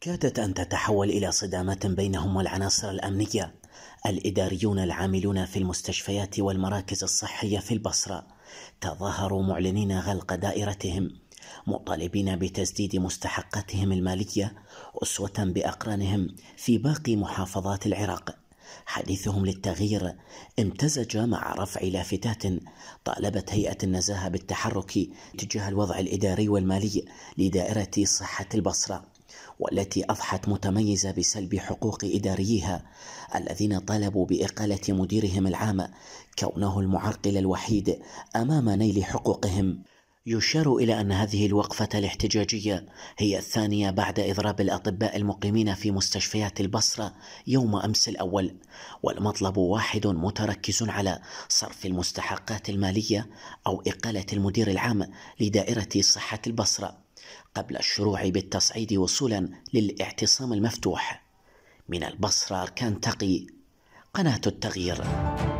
كادت أن تتحول إلى صدامات بينهم والعناصر الأمنية الإداريون العاملون في المستشفيات والمراكز الصحية في البصرة تظاهروا معلنين غلق دائرتهم مطالبين بتسديد مستحقاتهم المالية أسوة بأقرانهم في باقي محافظات العراق حديثهم للتغيير امتزج مع رفع لافتات طالبت هيئة النزاهة بالتحرك تجاه الوضع الإداري والمالي لدائرة صحة البصرة والتي اضحت متميزه بسلب حقوق اداريها الذين طالبوا باقاله مديرهم العام كونه المعرقل الوحيد امام نيل حقوقهم يشار إلى أن هذه الوقفة الاحتجاجية هي الثانية بعد إضراب الأطباء المقيمين في مستشفيات البصرة يوم أمس الأول، والمطلب واحد متركز على صرف المستحقات المالية أو إقالة المدير العام لدائرة صحة البصرة، قبل الشروع بالتصعيد وصولا للاعتصام المفتوح من البصرة أركان تقي قناة التغيير